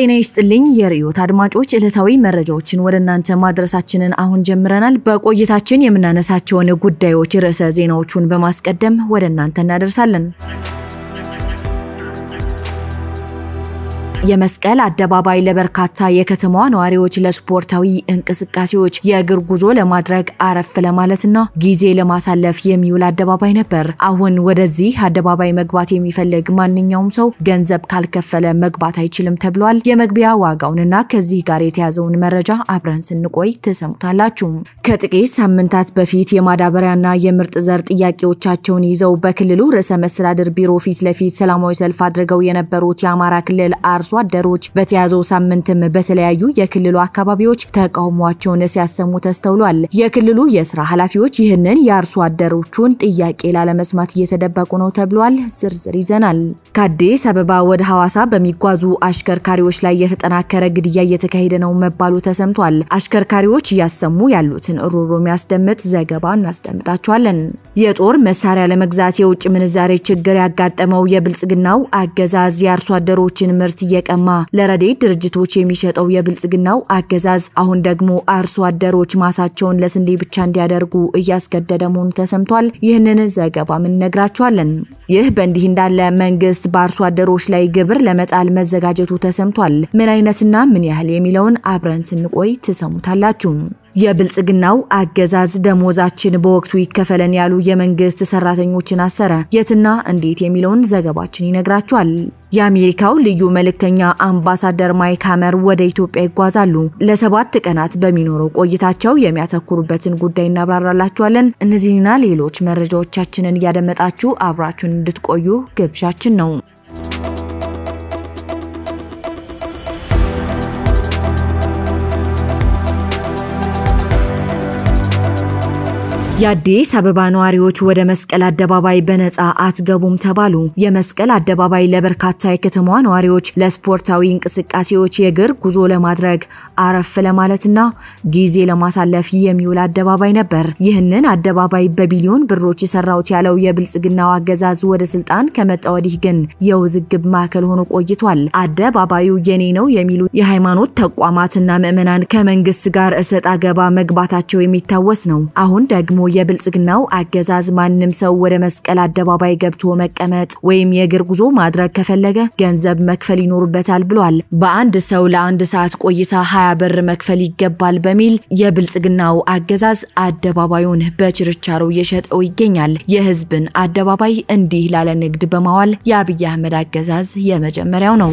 ጤና ይስጥልኝ የርዕዮት አድማጮች፣ ዕለታዊ መረጃዎችን ወደ እናንተ ማድረሳችንን አሁን ጀምረናል። በቆይታችን የምናነሳቸውን ጉዳዮች ርዕሰ ዜናዎቹን በማስቀደም ወደ እናንተ እናደርሳለን። የመስቀል አደባባይ ለበርካታ የከተማዋ ነዋሪዎች ለስፖርታዊ እንቅስቃሴዎች የእግር ጉዞ ለማድረግ አረፍ ለማለትና ጊዜ ለማሳለፍ የሚውል አደባባይ ነበር። አሁን ወደዚህ አደባባይ መግባት የሚፈልግ ማንኛውም ሰው ገንዘብ ካልከፈለ መግባት አይችልም ተብሏል። የመግቢያ ዋጋውንና ከዚህ ጋር የተያዘውን መረጃ አብረን ስንቆይ ትሰሙታላችሁ። ከጥቂት ሳምንታት በፊት የማዳበሪያና የምርጥ ዘር ጥያቄዎቻቸውን ይዘው በክልሉ ርዕሰ መስተዳድር ቢሮ ፊት ለፊት ሰላማዊ ሰልፍ አድርገው የነበሩት የአማራ ክልል አርሶ አርሶ አደሮች በተያዘው ሳምንትም በተለያዩ የክልሉ አካባቢዎች ተቃውሟቸውን ሲያሰሙ ተስተውሏል። የክልሉ የስራ ኃላፊዎች ይህንን የአርሶ አደሮቹን ጥያቄ ላለመስማት እየተደበቁ ነው ተብሏል። ዝርዝር ይዘናል። ከአዲስ አበባ ወደ ሐዋሳ በሚጓዙ አሽከርካሪዎች ላይ የተጠናከረ ግድያ እየተካሄደ ነው መባሉ ተሰምቷል። አሽከርካሪዎች እያሰሙ ያሉትን ሮሮ የሚያስደምጥ ዘገባ እናስደምጣቸዋለን። የጦር መሳሪያ ለመግዛት የውጭ ምንዛሬ ችግር ያጋጠመው የብልጽግናው አገዛዝ የአርሶ አደሮችን ምርት እየቀማ ለረድኤት ድርጅቶች የሚሸጠው የብልጽግናው አገዛዝ አሁን ደግሞ አርሶ አደሮች ማሳቸውን ለስንዴ ብቻ እንዲያደርጉ እያስገደደ መሆኑ ተሰምቷል። ይህንን ዘገባም እንነግራችኋለን። ይህ በእንዲህ እንዳለ መንግስት በአርሶ አደሮች ላይ ግብር ለመጣል መዘጋጀቱ ተሰምቷል። ምን አይነትና ምን ያህል የሚለውን አብረን ስንቆይ ትሰሙታላችሁ። የብልጽግናው አገዛዝ ደሞዛችን በወቅቱ ይከፈለን ያሉ የመንግስት ሰራተኞችን አሰረ። የትና እንዴት የሚለውን ዘገባችን ይነግራችኋል። የአሜሪካው ልዩ መልእክተኛ አምባሳደር ማይክ ሀመር ወደ ኢትዮጵያ ይጓዛሉ። ለሰባት ቀናት በሚኖረው ቆይታቸው የሚያተኩሩበትን ጉዳይ እናብራራላችኋለን። እነዚህና ሌሎች መረጃዎቻችንን እያደመጣችሁ አብራችሁን እንድትቆዩ ግብዣችን ነው። የአዲስ አበባ ነዋሪዎች ወደ መስቀል አደባባይ በነፃ አትገቡም ተባሉ። የመስቀል አደባባይ ለበርካታ የከተማዋ ነዋሪዎች ለስፖርታዊ እንቅስቃሴዎች፣ የእግር ጉዞ ለማድረግ፣ አረፍ ለማለትና ጊዜ ለማሳለፍ የሚውል አደባባይ ነበር። ይህንን አደባባይ በቢሊዮን ብሮች የሰራውት ያለው የብልጽግናው አገዛዝ ወደ ስልጣን ከመጣ ወዲህ ግን የውዝግብ ማዕከል ሆኖ ቆይቷል። አደባባዩ የኔ ነው የሚሉ የሃይማኖት ተቋማትና ምዕመናን ከመንግስት ጋር እሰጥ አገባ መግባታቸው የሚታወስ ነው። አሁን ደግሞ የብልጽግናው አገዛዝ ማንም ሰው ወደ መስቀል አደባባይ ገብቶ መቀመጥ ወይም የእግር ጉዞ ማድረግ ከፈለገ ገንዘብ መክፈል ይኖርበታል ብሏል። በአንድ ሰው ለአንድ ሰዓት ቆይታ ሀያ ብር መክፈል ይገባል በሚል የብልጽግናው አገዛዝ አደባባዩን በችርቻሮ እየሸጠው ይገኛል። የህዝብን አደባባይ እንዲህ ላለ ንግድ በማዋል የአብይ አህመድ አገዛዝ የመጀመሪያው ነው።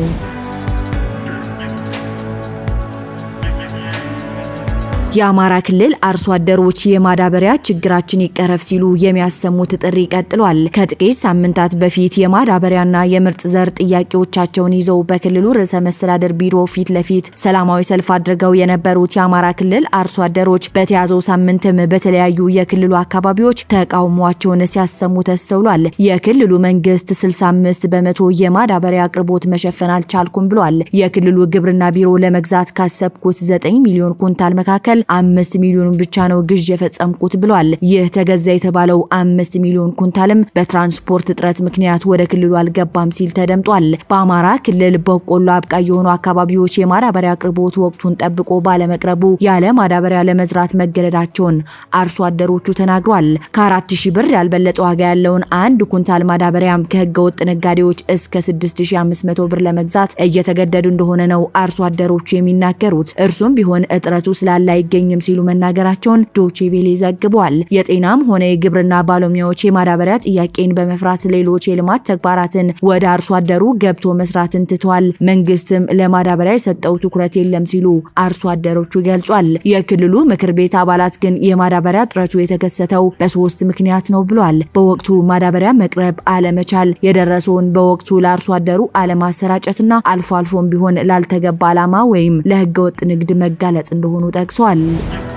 የአማራ ክልል አርሶ አደሮች የማዳበሪያ ችግራችን ይቀረፍ ሲሉ የሚያሰሙት ጥሪ ቀጥሏል። ከጥቂት ሳምንታት በፊት የማዳበሪያና የምርጥ ዘር ጥያቄዎቻቸውን ይዘው በክልሉ ርዕሰ መስተዳድር ቢሮ ፊት ለፊት ሰላማዊ ሰልፍ አድርገው የነበሩት የአማራ ክልል አርሶ አደሮች በተያዘው ሳምንትም በተለያዩ የክልሉ አካባቢዎች ተቃውሟቸውን ሲያሰሙ ተስተውሏል። የክልሉ መንግስት 65 በመቶ የማዳበሪያ አቅርቦት መሸፈን አልቻልኩም ብሏል። የክልሉ ግብርና ቢሮ ለመግዛት ካሰብኩት 9 ሚሊዮን ኩንታል መካከል አምስት ሚሊዮን ብቻ ነው ግዥ የፈጸምኩት ብሏል። ይህ ተገዛ የተባለው አምስት ሚሊዮን ኩንታልም በትራንስፖርት እጥረት ምክንያት ወደ ክልሉ አልገባም ሲል ተደምጧል። በአማራ ክልል በቆሎ አብቃይ የሆኑ አካባቢዎች የማዳበሪያ አቅርቦት ወቅቱን ጠብቆ ባለመቅረቡ ያለ ማዳበሪያ ለመዝራት መገደዳቸውን አርሶ አደሮቹ ተናግሯል። ከአራት ሺህ ብር ያልበለጠ ዋጋ ያለውን አንድ ኩንታል ማዳበሪያም ከህገወጥ ነጋዴዎች እስከ 6500 ብር ለመግዛት እየተገደዱ እንደሆነ ነው አርሶ አደሮቹ የሚናገሩት። እርሱም ቢሆን እጥረቱ ስላለ አይገኝም ሲሉ መናገራቸውን ዶቼቬሌ ዘግቧል። የጤናም ሆነ የግብርና ባለሙያዎች የማዳበሪያ ጥያቄን በመፍራት ሌሎች የልማት ተግባራትን ወደ አርሶ አደሩ ገብቶ መስራትን ትቷል። መንግስትም ለማዳበሪያ የሰጠው ትኩረት የለም ሲሉ አርሶ አደሮቹ ገልጿል። የክልሉ ምክር ቤት አባላት ግን የማዳበሪያ እጥረቱ የተከሰተው በሶስት ምክንያት ነው ብሏል። በወቅቱ ማዳበሪያ መቅረብ አለመቻል፣ የደረሰውን በወቅቱ ለአርሶ አደሩ አለማሰራጨትና አልፎ አልፎም ቢሆን ላልተገባ ዓላማ ወይም ለህገወጥ ንግድ መጋለጥ እንደሆኑ ጠቅሷል። One.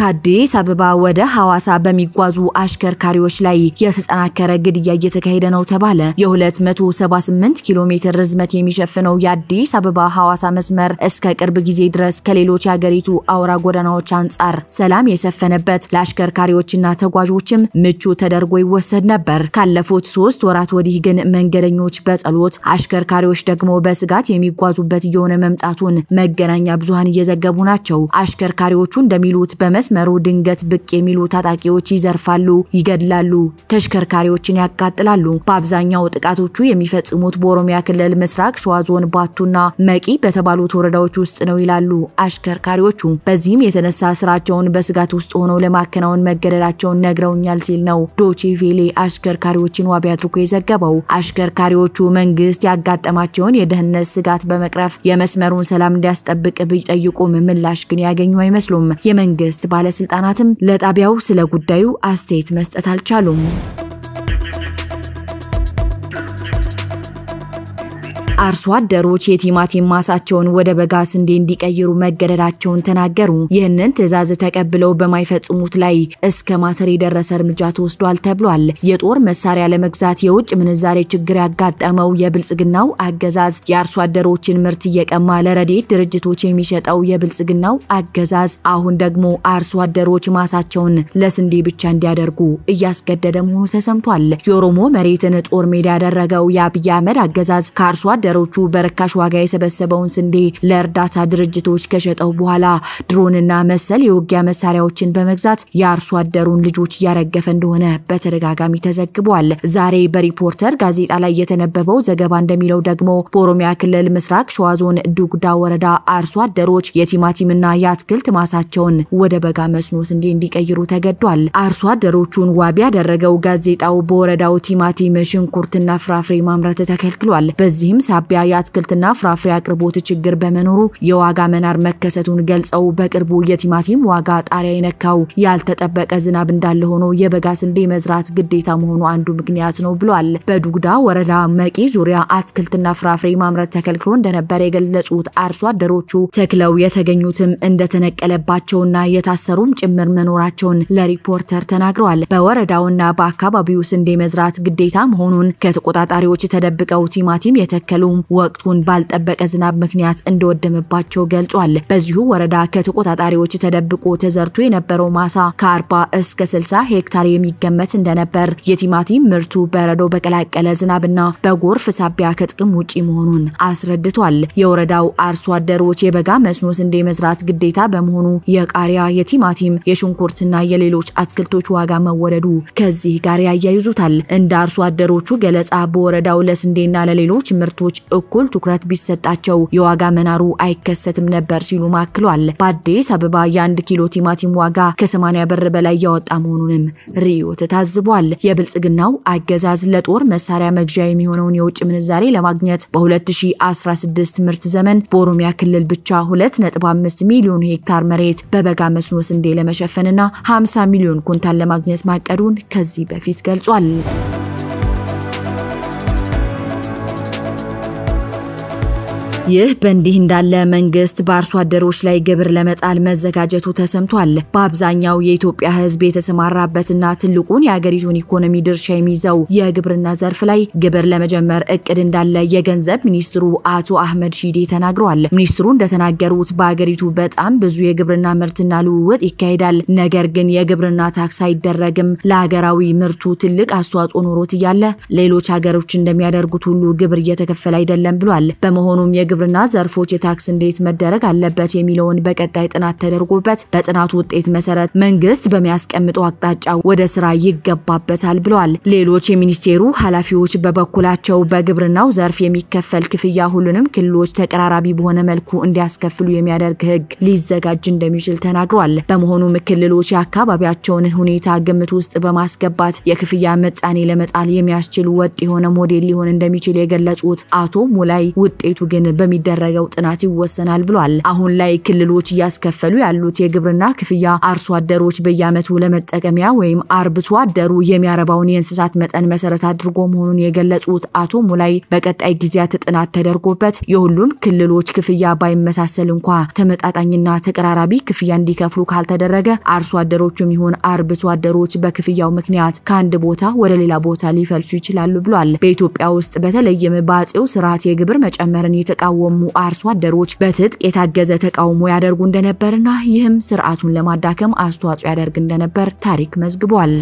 ከአዲስ አበባ ወደ ሐዋሳ በሚጓዙ አሽከርካሪዎች ላይ የተጠናከረ ግድያ እየተካሄደ ነው ተባለ። የ278 ኪሎ ሜትር ርዝመት የሚሸፍነው የአዲስ አበባ ሐዋሳ መስመር እስከ ቅርብ ጊዜ ድረስ ከሌሎች የአገሪቱ አውራ ጎዳናዎች አንጻር ሰላም የሰፈነበት ለአሽከርካሪዎችና ተጓዦችም ምቹ ተደርጎ ይወሰድ ነበር። ካለፉት ሶስት ወራት ወዲህ ግን መንገደኞች በጸሎት አሽከርካሪዎች ደግሞ በስጋት የሚጓዙበት እየሆነ መምጣቱን መገናኛ ብዙሃን እየዘገቡ ናቸው። አሽከርካሪዎቹ እንደሚሉት በመስ መስመሩ ድንገት ብቅ የሚሉ ታጣቂዎች ይዘርፋሉ፣ ይገድላሉ፣ ተሽከርካሪዎችን ያቃጥላሉ። በአብዛኛው ጥቃቶቹ የሚፈጽሙት በኦሮሚያ ክልል ምስራቅ ሸዋ ዞን ባቱና መቂ በተባሉት ወረዳዎች ውስጥ ነው ይላሉ አሽከርካሪዎቹ። በዚህም የተነሳ ስራቸውን በስጋት ውስጥ ሆነው ለማከናወን መገደዳቸውን ነግረውኛል ሲል ነው ዶቼ ቬሌ አሽከርካሪዎችን ዋቢ አድርጎ የዘገበው። አሽከርካሪዎቹ መንግስት ያጋጠማቸውን የደህንነት ስጋት በመቅረፍ የመስመሩን ሰላም እንዲያስጠብቅ ቢጠይቁም ምላሽ ግን ያገኙ አይመስሉም። የመንግስት ባለስልጣናትም ለጣቢያው ስለ ጉዳዩ አስተያየት መስጠት አልቻሉም። አርሶ አደሮች የቲማቲም ማሳቸውን ወደ በጋ ስንዴ እንዲቀይሩ መገደዳቸውን ተናገሩ። ይህንን ትዕዛዝ ተቀብለው በማይፈጽሙት ላይ እስከ ማሰር የደረሰ እርምጃ ተወስዷል ተብሏል። የጦር መሳሪያ ለመግዛት የውጭ ምንዛሬ ችግር ያጋጠመው የብልጽግናው አገዛዝ የአርሶ አደሮችን ምርት እየቀማ ለረዴት ድርጅቶች የሚሸጠው የብልጽግናው አገዛዝ አሁን ደግሞ አርሶ አደሮች ማሳቸውን ለስንዴ ብቻ እንዲያደርጉ እያስገደደ መሆኑ ተሰምቷል። የኦሮሞ መሬትን ጦር ሜዳ ያደረገው የአብይ አህመድ አገዛዝ ከአርሶ አደ ወታደሮቹ በርካሽ ዋጋ የሰበሰበውን ስንዴ ለእርዳታ ድርጅቶች ከሸጠው በኋላ ድሮንና መሰል የውጊያ መሳሪያዎችን በመግዛት የአርሶ አደሩን ልጆች እያረገፈ እንደሆነ በተደጋጋሚ ተዘግቧል። ዛሬ በሪፖርተር ጋዜጣ ላይ የተነበበው ዘገባ እንደሚለው ደግሞ በኦሮሚያ ክልል ምስራቅ ሸዋ ዞን ዱጉዳ ወረዳ አርሶ አደሮች የቲማቲምና የአትክልት ማሳቸውን ወደ በጋ መስኖ ስንዴ እንዲቀይሩ ተገዷል። አርሶ አደሮቹን ዋቢ ያደረገው ጋዜጣው በወረዳው ቲማቲም፣ ሽንኩርትና ፍራፍሬ ማምረት ተከልክሏል። በዚህም ሳቢያ የአትክልትና ፍራፍሬ አቅርቦት ችግር በመኖሩ የዋጋ መናር መከሰቱን ገልጸው በቅርቡ የቲማቲም ዋጋ ጣሪያ የነካው ያልተጠበቀ ዝናብ እንዳለ ሆኖ የበጋ ስንዴ መዝራት ግዴታ መሆኑ አንዱ ምክንያት ነው ብሏል። በዱግዳ ወረዳ መቂ ዙሪያ አትክልትና ፍራፍሬ ማምረት ተከልክሎ እንደነበረ የገለጹት አርሶ አደሮቹ ተክለው የተገኙትም እንደተነቀለባቸውና የታሰሩም ጭምር መኖራቸውን ለሪፖርተር ተናግረዋል። በወረዳውና በአካባቢው ስንዴ መዝራት ግዴታ መሆኑን ከተቆጣጣሪዎች ተደብቀው ቲማቲም የተከሉ ቢቀጥሉም ወቅቱን ባልጠበቀ ዝናብ ምክንያት እንደወደመባቸው ገልጿል። በዚሁ ወረዳ ከተቆጣጣሪዎች ተደብቆ ተዘርቶ የነበረው ማሳ ከ40 እስከ 60 ሄክታር የሚገመት እንደነበር፣ የቲማቲም ምርቱ በረዶ በቀላቀለ ዝናብና በጎርፍ ሳቢያ ከጥቅም ውጪ መሆኑን አስረድቷል። የወረዳው አርሶ አደሮች የበጋ መስኖ ስንዴ መዝራት ግዴታ በመሆኑ የቃሪያ፣ የቲማቲም፣ የሽንኩርትና የሌሎች አትክልቶች ዋጋ መወደዱ ከዚህ ጋር ያያይዙታል። እንደ አርሶ አደሮቹ ገለጻ በወረዳው ለስንዴና ለሌሎች ምርቶች እኩል ትኩረት ቢሰጣቸው የዋጋ መናሩ አይከሰትም ነበር ሲሉ ማክሏል። በአዲስ አበባ የአንድ ኪሎ ቲማቲም ዋጋ ከ ብር በላይ ያወጣ መሆኑንም ሪዮት ታዝቧል። የብልጽግናው አገዛዝ ለጦር መሳሪያ መግዣ የሚሆነውን የውጭ ምንዛሬ ለማግኘት በ2016 ምርት ዘመን በኦሮሚያ ክልል ብቻ 2.5 ሚሊዮን ሄክታር መሬት በበጋ መስኖ ስንዴ ለመሸፈንና 50 ሚሊዮን ኩንታል ለማግኘት ማቀዱን ከዚህ በፊት ገልጿል። ይህ በእንዲህ እንዳለ መንግስት በአርሶ አደሮች ላይ ግብር ለመጣል መዘጋጀቱ ተሰምቷል። በአብዛኛው የኢትዮጵያ ሕዝብ የተሰማራበትና ትልቁን የአገሪቱን ኢኮኖሚ ድርሻ የሚይዘው የግብርና ዘርፍ ላይ ግብር ለመጀመር እቅድ እንዳለ የገንዘብ ሚኒስትሩ አቶ አህመድ ሺዴ ተናግረዋል። ሚኒስትሩ እንደተናገሩት በአገሪቱ በጣም ብዙ የግብርና ምርትና ልውውጥ ይካሄዳል። ነገር ግን የግብርና ታክስ አይደረግም። ለሀገራዊ ምርቱ ትልቅ አስተዋጽኦ ኖሮት እያለ ሌሎች ሀገሮች እንደሚያደርጉት ሁሉ ግብር እየተከፈለ አይደለም ብሏል። በመሆኑም የግ የግብርና ዘርፎች የታክስ እንዴት መደረግ አለበት የሚለውን በቀጣይ ጥናት ተደርጎበት በጥናቱ ውጤት መሰረት መንግስት በሚያስቀምጠው አቅጣጫ ወደ ስራ ይገባበታል ብለዋል። ሌሎች የሚኒስቴሩ ኃላፊዎች በበኩላቸው በግብርናው ዘርፍ የሚከፈል ክፍያ ሁሉንም ክልሎች ተቀራራቢ በሆነ መልኩ እንዲያስከፍሉ የሚያደርግ ህግ ሊዘጋጅ እንደሚችል ተናግሯል። በመሆኑም ክልሎች የአካባቢያቸውን ሁኔታ ግምት ውስጥ በማስገባት የክፍያ ምጣኔ ለመጣል የሚያስችል ወጥ የሆነ ሞዴል ሊሆን እንደሚችል የገለጹት አቶ ሙላይ ውጤቱ ግን በ በሚደረገው ጥናት ይወሰናል ብሏል። አሁን ላይ ክልሎች እያስከፈሉ ያሉት የግብርና ክፍያ አርሶ አደሮች በየዓመቱ ለመጠቀሚያ ወይም አርብቶ አደሩ የሚያረባውን የእንስሳት መጠን መሰረት አድርጎ መሆኑን የገለጹት አቶ ሙላይ በቀጣይ ጊዜያት ጥናት ተደርጎበት የሁሉም ክልሎች ክፍያ ባይመሳሰል እንኳ ተመጣጣኝና ተቀራራቢ ክፍያ እንዲከፍሉ ካልተደረገ አርሶ አደሮቹም ይሁን አርብቶ አደሮች በክፍያው ምክንያት ከአንድ ቦታ ወደ ሌላ ቦታ ሊፈልሱ ይችላሉ ብሏል። በኢትዮጵያ ውስጥ በተለይም በአጼው ስርዓት የግብር መጨመርን የተቃወ የሚቃወሙ አርሶ አደሮች በትጥቅ የታገዘ ተቃውሞ ያደርጉ እንደነበርና ይህም ስርዓቱን ለማዳከም አስተዋጽኦ ያደርግ እንደነበር ታሪክ መዝግቧል።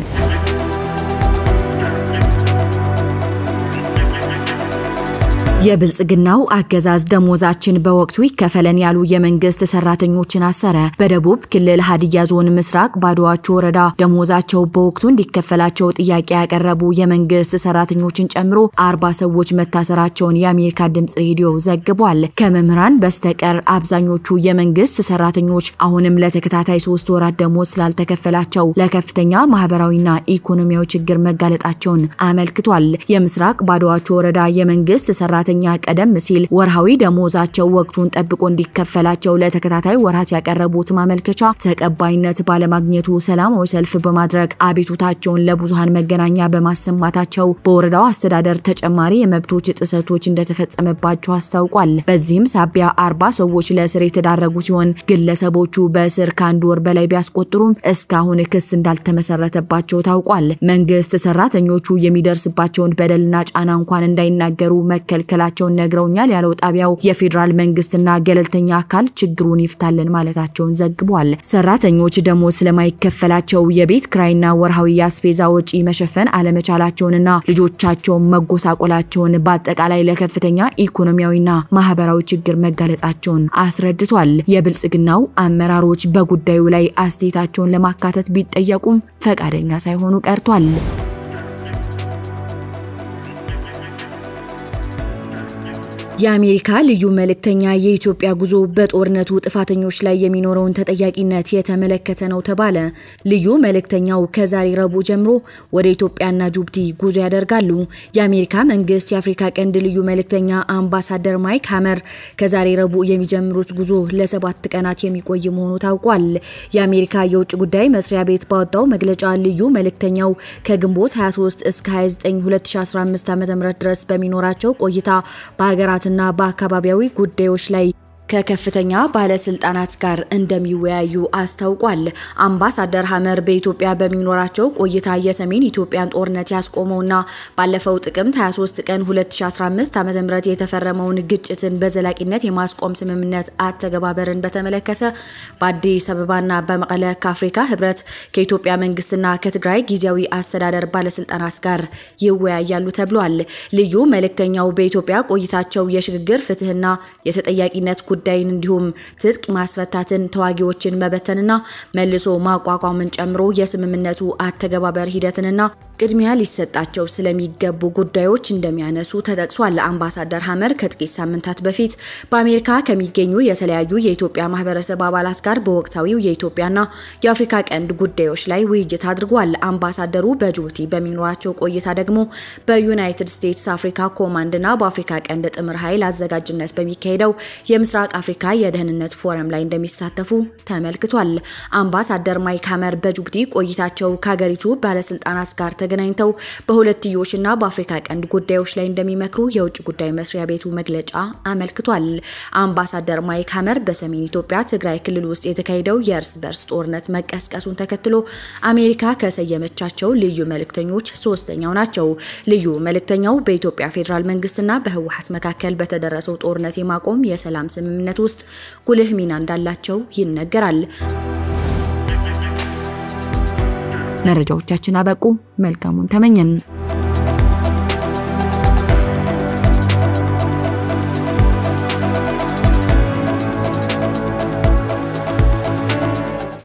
የብልጽግናው አገዛዝ ደሞዛችን በወቅቱ ይከፈለን ያሉ የመንግስት ሰራተኞችን አሰረ። በደቡብ ክልል ሀዲያ ዞን ምስራቅ ባዶዋቾ ወረዳ ደሞዛቸው በወቅቱ እንዲከፈላቸው ጥያቄ ያቀረቡ የመንግስት ሰራተኞችን ጨምሮ አርባ ሰዎች መታሰራቸውን የአሜሪካ ድምጽ ሬዲዮ ዘግቧል። ከመምህራን በስተቀር አብዛኞቹ የመንግስት ሰራተኞች አሁንም ለተከታታይ ሶስት ወራት ደሞዝ ስላልተከፈላቸው ለከፍተኛ ማህበራዊና ኢኮኖሚያዊ ችግር መጋለጣቸውን አመልክቷል። የምስራቅ ባዶዋቾ ወረዳ የመንግስት ሰራ ሰራተኛ ቀደም ሲል ወርሃዊ ደሞዛቸው ወቅቱን ጠብቆ እንዲከፈላቸው ለተከታታይ ወራት ያቀረቡት ማመልከቻ ተቀባይነት ባለማግኘቱ ሰላማዊ ሰልፍ በማድረግ አቤቱታቸውን ለብዙሃን መገናኛ በማሰማታቸው በወረዳው አስተዳደር ተጨማሪ የመብቶች ጥሰቶች እንደተፈጸመባቸው አስታውቋል። በዚህም ሳቢያ አርባ ሰዎች ለእስር የተዳረጉ ሲሆን ግለሰቦቹ በእስር ከአንድ ወር በላይ ቢያስቆጥሩም እስካሁን ክስ እንዳልተመሰረተባቸው ታውቋል። መንግስት ሰራተኞቹ የሚደርስባቸውን በደልና ጫና እንኳን እንዳይናገሩ መከልከል መከላከላቸውን ነግረውኛል ያለው ጣቢያው የፌዴራል መንግስትና ገለልተኛ አካል ችግሩን ይፍታልን ማለታቸውን ዘግቧል። ሰራተኞች ደሞዝ ስለማይከፈላቸው የቤት ክራይና ወርሃዊ የአስፌዛ ወጪ መሸፈን አለመቻላቸውንና ልጆቻቸውን መጎሳቆላቸውን በአጠቃላይ ለከፍተኛ ኢኮኖሚያዊና ማህበራዊ ችግር መጋለጣቸውን አስረድቷል። የብልጽግናው አመራሮች በጉዳዩ ላይ አስተያየታቸውን ለማካተት ቢጠየቁም ፈቃደኛ ሳይሆኑ ቀርቷል። የአሜሪካ ልዩ መልእክተኛ የኢትዮጵያ ጉዞ በጦርነቱ ጥፋተኞች ላይ የሚኖረውን ተጠያቂነት የተመለከተ ነው ተባለ። ልዩ መልእክተኛው ከዛሬ ረቡዕ ጀምሮ ወደ ኢትዮጵያና ጅቡቲ ጉዞ ያደርጋሉ። የአሜሪካ መንግስት የአፍሪካ ቀንድ ልዩ መልእክተኛ አምባሳደር ማይክ ሀመር ከዛሬ ረቡዕ የሚጀምሩት ጉዞ ለሰባት ቀናት የሚቆይ መሆኑ ታውቋል። የአሜሪካ የውጭ ጉዳይ መስሪያ ቤት ባወጣው መግለጫ ልዩ መልእክተኛው ከግንቦት 23 እስከ 29 2015 ዓ.ም ድረስ በሚኖራቸው ቆይታ በሀገራት በልማትና በአካባቢያዊ ጉዳዮች ላይ ከከፍተኛ ባለስልጣናት ጋር እንደሚወያዩ አስታውቋል። አምባሳደር ሀመር በኢትዮጵያ በሚኖራቸው ቆይታ የሰሜን ኢትዮጵያን ጦርነት ያስቆመውና ባለፈው ጥቅምት 23 ቀን 2015 ዓ.ም የተፈረመውን ግጭትን በዘላቂነት የማስቆም ስምምነት አተገባበርን በተመለከተ በአዲስ አበባና በመቀለ ከአፍሪካ ህብረት ከኢትዮጵያ መንግስትና ከትግራይ ጊዜያዊ አስተዳደር ባለስልጣናት ጋር ይወያያሉ ተብሏል። ልዩ መልእክተኛው በኢትዮጵያ ቆይታቸው የሽግግር ፍትህና የተጠያቂነት ጉዳይን እንዲሁም ትጥቅ ማስፈታትን፣ ተዋጊዎችን መበተንና መልሶ ማቋቋምን ጨምሮ የስምምነቱ አተገባበር ሂደትንና ቅድሚያ ሊሰጣቸው ስለሚገቡ ጉዳዮች እንደሚያነሱ ተጠቅሷል። አምባሳደር ሀመር ከጥቂት ሳምንታት በፊት በአሜሪካ ከሚገኙ የተለያዩ የኢትዮጵያ ማህበረሰብ አባላት ጋር በወቅታዊው የኢትዮጵያና የአፍሪካ ቀንድ ጉዳዮች ላይ ውይይት አድርጓል። አምባሳደሩ በጅቡቲ በሚኖራቸው ቆይታ ደግሞ በዩናይትድ ስቴትስ አፍሪካ ኮማንድና በአፍሪካ ቀንድ ጥምር ኃይል አዘጋጅነት በሚካሄደው የምስራቅ አፍሪካ የደህንነት ፎረም ላይ እንደሚሳተፉ ተመልክቷል። አምባሳደር ማይክ ሀመር በጅቡቲ ቆይታቸው ከሀገሪቱ ባለስልጣናት ጋር ተገናኝተው በሁለትዮሽና በአፍሪካ ቀንድ ጉዳዮች ላይ እንደሚመክሩ የውጭ ጉዳይ መስሪያ ቤቱ መግለጫ አመልክቷል። አምባሳደር ማይክ ሀመር በሰሜን ኢትዮጵያ ትግራይ ክልል ውስጥ የተካሄደው የእርስ በርስ ጦርነት መቀስቀሱን ተከትሎ አሜሪካ ከሰየመቻቸው ልዩ መልእክተኞች ሶስተኛው ናቸው። ልዩ መልእክተኛው በኢትዮጵያ ፌዴራል መንግስትና በህወሀት መካከል በተደረሰው ጦርነት የማቆም የሰላም ስምምነት ውስጥ ጉልህ ሚና እንዳላቸው ይነገራል። መረጃዎቻችን አበቁ። መልካሙን ተመኘን።